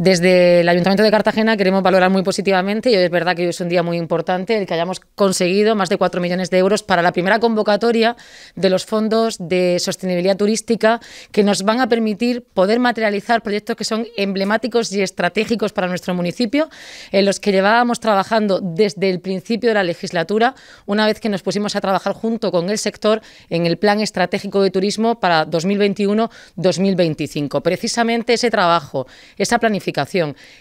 Desde el Ayuntamiento de Cartagena queremos valorar muy positivamente y es verdad que hoy es un día muy importante el que hayamos conseguido más de 4 millones de euros para la primera convocatoria de los fondos de sostenibilidad turística que nos van a permitir poder materializar proyectos que son emblemáticos y estratégicos para nuestro municipio, en los que llevábamos trabajando desde el principio de la legislatura, una vez que nos pusimos a trabajar junto con el sector en el Plan Estratégico de Turismo para 2021-2025. Precisamente ese trabajo, esa planificación,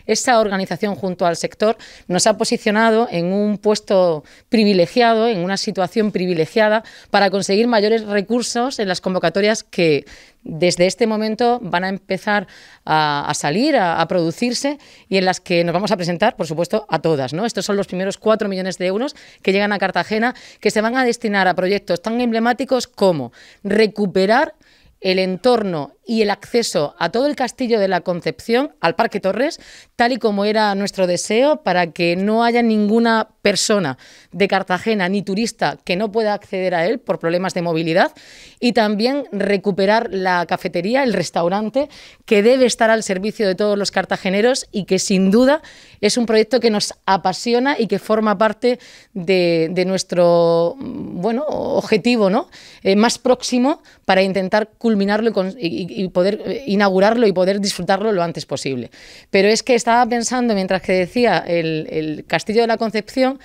esa organización junto al sector nos ha posicionado en un puesto privilegiado, en una situación privilegiada, para conseguir mayores recursos en las convocatorias que desde este momento van a empezar a, salir, a, producirse y en las que nos vamos a presentar, por supuesto, a todas. ¿no? Estos son los primeros cuatro millones de euros que llegan a Cartagena, que se van a destinar a proyectos tan emblemáticos como recuperar el entorno y el acceso a todo el castillo de la Concepción, al Parque Torres, tal y como era nuestro deseo, para que no haya ninguna persona de Cartagena ni turista que no pueda acceder a él por problemas de movilidad y también recuperar la cafetería, el restaurante, que debe estar al servicio de todos los cartageneros y que sin duda es un proyecto que nos apasiona y que forma parte de, nuestro bueno, objetivo ¿no? Eh, más próximo para intentar culminarlo y poder eh, inaugurarlo y poder disfrutarlo lo antes posible. Pero es que estaba pensando, mientras que decía el, el Castillo de la Concepción,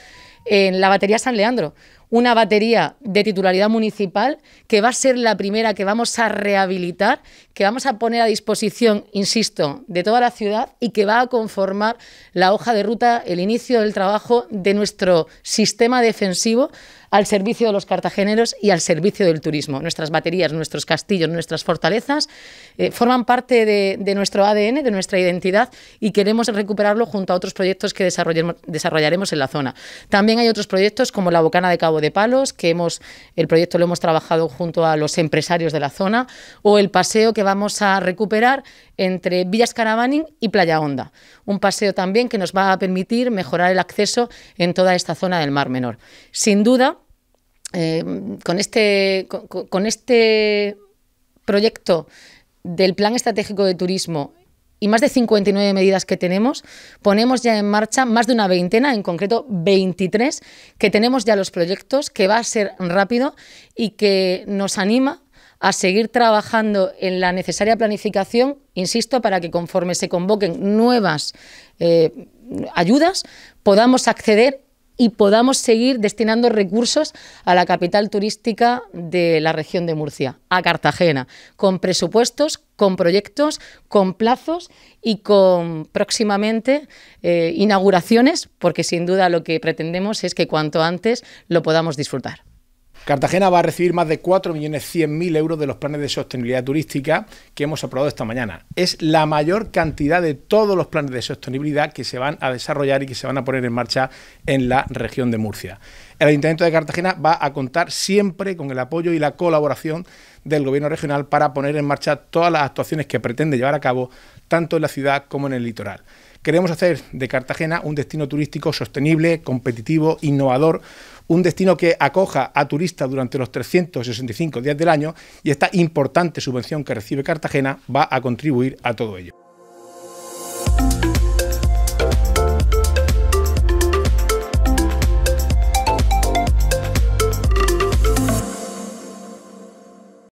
en la batería San Leandro una batería de titularidad municipal que va a ser la primera que vamos a rehabilitar, que vamos a poner a disposición, insisto, de toda la ciudad y que va a conformar la hoja de ruta, el inicio del trabajo de nuestro sistema defensivo al servicio de los cartageneros y al servicio del turismo. Nuestras baterías, nuestros castillos, nuestras fortalezas eh, forman parte de, de, nuestro ADN, de nuestra identidad y queremos recuperarlo junto a otros proyectos que desarrollaremos en la zona. También hay otros proyectos como la Bocana de Cabo de Palos, que hemos, el proyecto lo hemos trabajado junto a los empresarios de la zona, o el paseo que vamos a recuperar entre Villas Caravaning y Playa Honda. Un paseo también que nos va a permitir mejorar el acceso en toda esta zona del Mar Menor. Sin duda, eh, con, este, con este proyecto del Plan Estratégico de Turismo y más de 59 medidas que tenemos, ponemos ya en marcha más de una veintena, en concreto 23, que tenemos ya los proyectos, que va a ser rápido y que nos anima a seguir trabajando en la necesaria planificación, insisto, para que conforme se convoquen nuevas eh, ayudas, podamos acceder y podamos seguir destinando recursos a la capital turística de la región de Murcia, a Cartagena, con presupuestos, con proyectos, con plazos y con próximamente eh, inauguraciones, porque sin duda lo que pretendemos es que cuanto antes lo podamos disfrutar. Cartagena va a recibir más de 4.100.000 euros de los planes de sostenibilidad turística que hemos aprobado esta mañana. Es la mayor cantidad de todos los planes de sostenibilidad que se van a desarrollar y que se van a poner en marcha en la región de Murcia. El Ayuntamiento de Cartagena va a contar siempre con el apoyo y la colaboración del Gobierno regional para poner en marcha todas las actuaciones que pretende llevar a cabo tanto en la ciudad como en el litoral. Queremos hacer de Cartagena un destino turístico sostenible, competitivo, innovador, un destino que acoja a turistas durante los 365 días del año y esta importante subvención que recibe Cartagena va a contribuir a todo ello.